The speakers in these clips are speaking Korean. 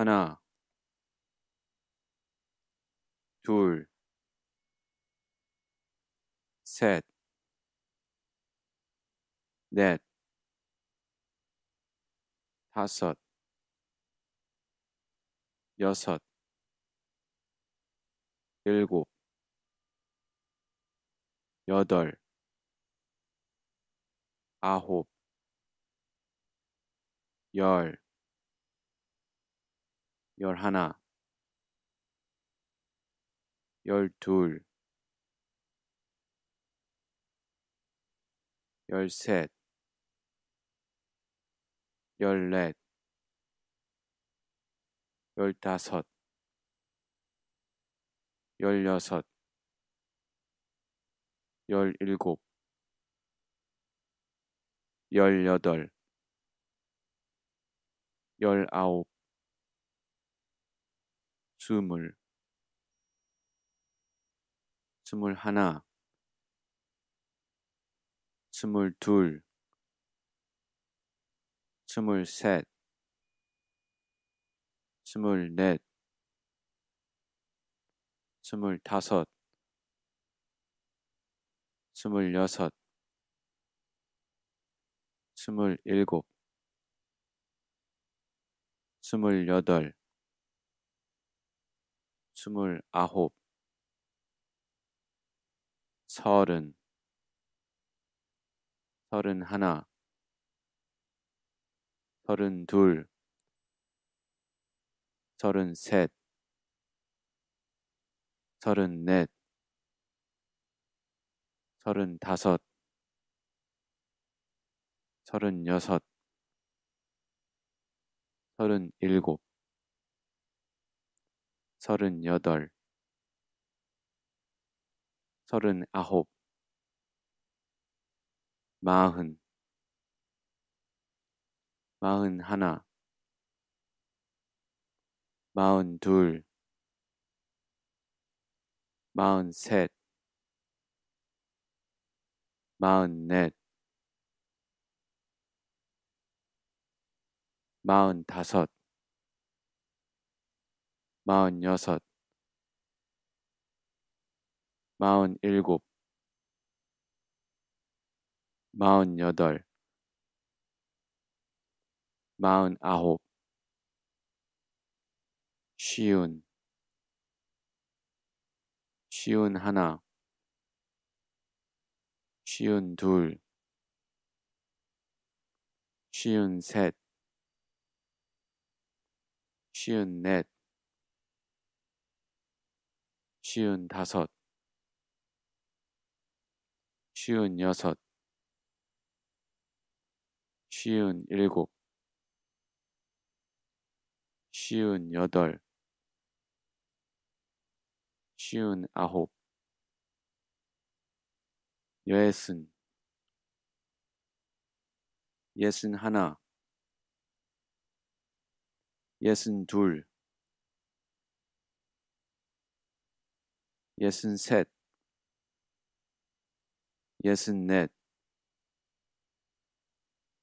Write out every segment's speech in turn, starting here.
하나, 둘, 셋, 넷, 다섯, 여섯, 일곱, 여덟, 아홉, 열, 열하나 열둘 열셋 열넷 열다섯 열여섯 열일곱 열여덟 열아홉 스물 스물 하나 스물 둘 스물 셋 스물 넷 스물 다섯 스물 여섯 스물 일곱 스물 여덟 스물아홉 서른 서른하나 서른둘 서른셋 서른넷 서른다섯 서른여섯 서른일곱 38 39 서른아홉, 마흔, 마흔하나, 마흔둘, 마흔셋, 마흔넷, 마흔다섯, 마흔여섯, 마흔일곱, 마흔여덟, 마흔아홉, 쉬운, 쉬운 하나, 쉬운 둘, 쉬운 셋, 쉬운 넷, 쉬운 다섯, 쉬운 여섯, 쉬운 일곱, 쉬운 여덟, 쉬운 아홉, 여예순, 예순 하나, 예순 둘, 예순 셋, 예순 넷,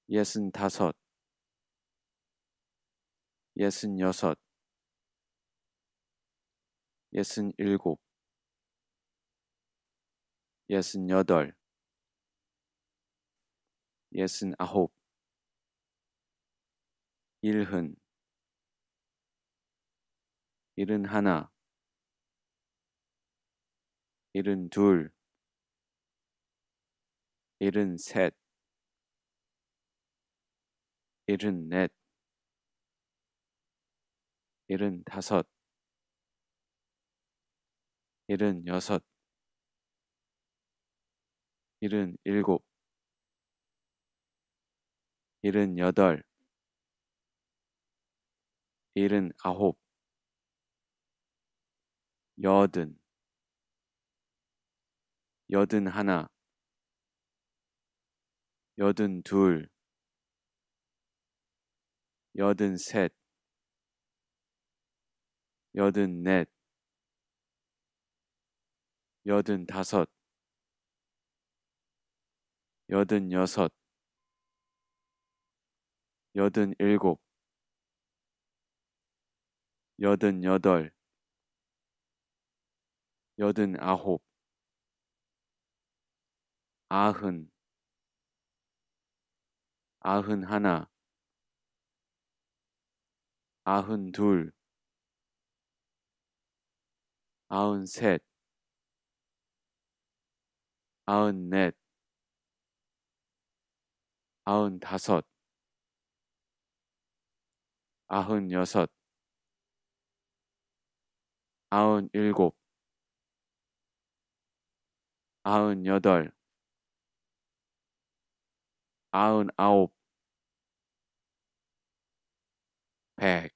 예순 다섯, 예순 여섯, 예순 일곱, 예순 여덟, 예순 아홉, 일흔, 일흔 하나, 일흔 둘, 일흔 셋, 일흔 넷, 일흔 다섯, 일흔 여섯, 일흔 일곱, 일흔 여덟, 일흔 아홉, 여든 여든 하나, 여든 둘, 여든 셋, 여든 넷, 여든 다섯, 여든 여섯, 여든 일곱, 여든 여덟, 여든 아홉, 아흔 아흔 하나 아흔 둘 아흔 셋 아흔 넷 아흔 다섯 아흔 여섯 아흔 일곱 아흔 여덟 own